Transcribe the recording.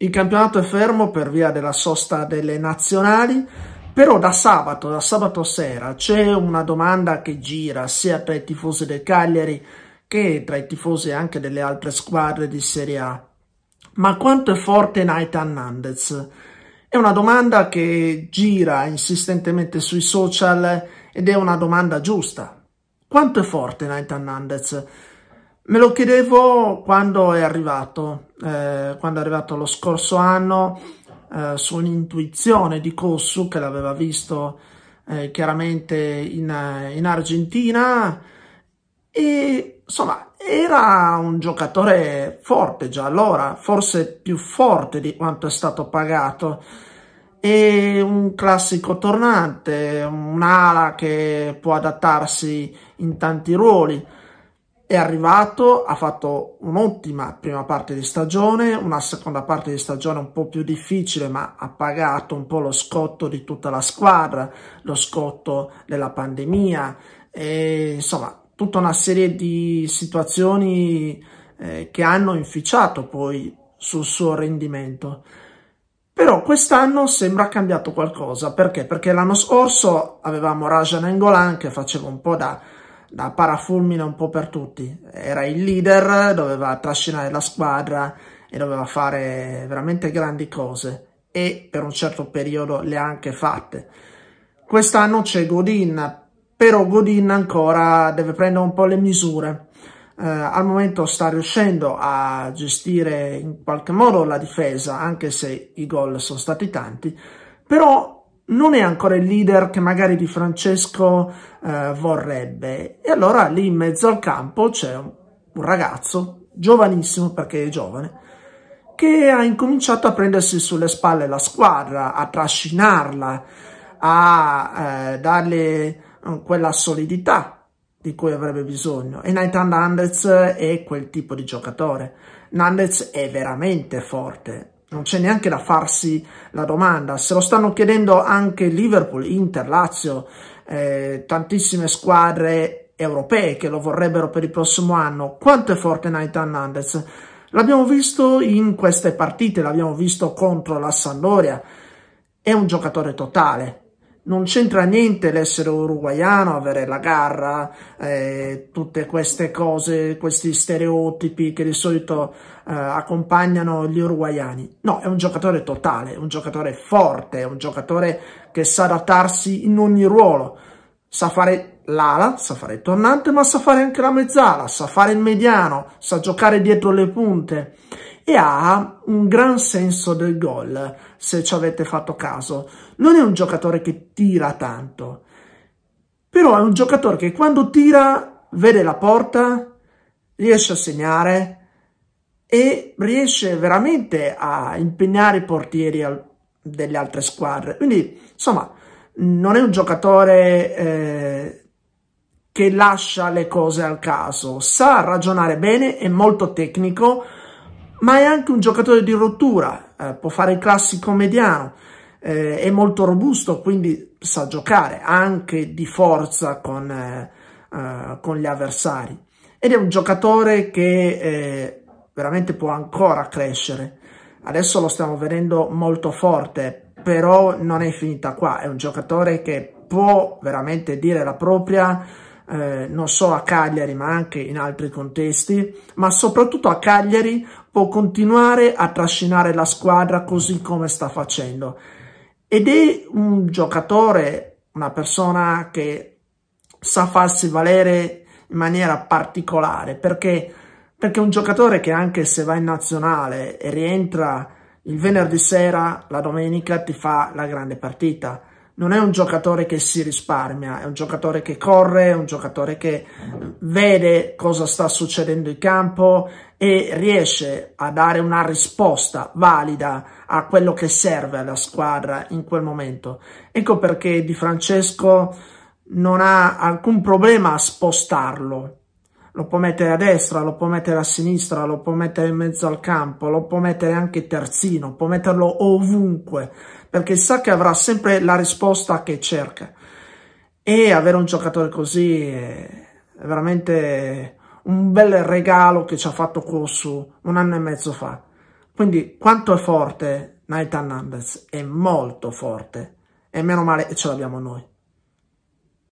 Il campionato è fermo per via della sosta delle nazionali, però da sabato, da sabato sera, c'è una domanda che gira sia tra i tifosi del Cagliari che tra i tifosi anche delle altre squadre di Serie A. Ma quanto è forte Nathan Nandez? È una domanda che gira insistentemente sui social ed è una domanda giusta. Quanto è forte Nathan Nandez? Me lo chiedevo quando è arrivato, eh, quando è arrivato lo scorso anno, eh, su un'intuizione di Cossu che l'aveva visto eh, chiaramente in, in, Argentina e insomma era un giocatore forte già allora, forse più forte di quanto è stato pagato e un classico tornante, un'ala che può adattarsi in tanti ruoli è arrivato, ha fatto un'ottima prima parte di stagione, una seconda parte di stagione un po' più difficile, ma ha pagato un po' lo scotto di tutta la squadra, lo scotto della pandemia, e, insomma tutta una serie di situazioni eh, che hanno inficiato poi sul suo rendimento. Però quest'anno sembra cambiato qualcosa, perché? Perché l'anno scorso avevamo Rajan Engolan che faceva un po' da da parafulmine un po' per tutti. Era il leader, doveva trascinare la squadra e doveva fare veramente grandi cose e per un certo periodo le ha anche fatte. Quest'anno c'è Godin, però Godin ancora deve prendere un po' le misure. Eh, al momento sta riuscendo a gestire in qualche modo la difesa, anche se i gol sono stati tanti, però non è ancora il leader che magari Di Francesco eh, vorrebbe. E allora lì in mezzo al campo c'è un, un ragazzo, giovanissimo perché è giovane, che ha incominciato a prendersi sulle spalle la squadra, a trascinarla, a eh, darle eh, quella solidità di cui avrebbe bisogno. E Nathan Nandez è quel tipo di giocatore. Nandez è veramente forte, non c'è neanche da farsi la domanda. Se lo stanno chiedendo anche Liverpool, Inter, Lazio, eh, tantissime squadre europee che lo vorrebbero per il prossimo anno. Quanto è forte Nathan Hernandez? L'abbiamo visto in queste partite, l'abbiamo visto contro la Sandoria. È un giocatore totale, non c'entra niente l'essere uruguaiano, avere la garra, eh, tutte queste cose, questi stereotipi che di solito eh, accompagnano gli uruguaiani. No, è un giocatore totale, un giocatore forte, un giocatore che sa adattarsi in ogni ruolo. Sa fare l'ala, sa fare il tornante, ma sa fare anche la mezzala, sa fare il mediano, sa giocare dietro le punte e ha un gran senso del gol, se ci avete fatto caso. Non è un giocatore che tira tanto, però è un giocatore che quando tira vede la porta, riesce a segnare e riesce veramente a impegnare i portieri al, delle altre squadre. Quindi, insomma, non è un giocatore eh, che lascia le cose al caso, sa ragionare bene, è molto tecnico, ma è anche un giocatore di rottura, eh, può fare il classico mediano, eh, è molto robusto, quindi sa giocare anche di forza con, eh, eh con gli avversari. Ed è un giocatore che eh, veramente può ancora crescere. Adesso lo stiamo vedendo molto forte, però non è finita qua. È un giocatore che può veramente dire la propria eh, non solo a Cagliari ma anche in altri contesti, ma soprattutto a Cagliari può continuare a trascinare la squadra così come sta facendo. Ed è un giocatore, una persona che sa farsi valere in maniera particolare, perché, perché è un giocatore che anche se va in nazionale e rientra il venerdì sera, la domenica ti fa la grande partita non è un giocatore che si risparmia, è un giocatore che corre, è un giocatore che vede cosa sta succedendo in campo e riesce a dare una risposta valida a quello che serve alla squadra in quel momento. Ecco perché Di Francesco non ha alcun problema a spostarlo lo può mettere a destra, lo può mettere a sinistra, lo può mettere in mezzo al campo, lo può mettere anche terzino, può metterlo ovunque, perché sa che avrà sempre la risposta che cerca. E avere un giocatore così è veramente un bel regalo che ci ha fatto Corsu un anno e mezzo fa. Quindi quanto è forte Nathan Numbers? È molto forte. E meno male ce l'abbiamo noi.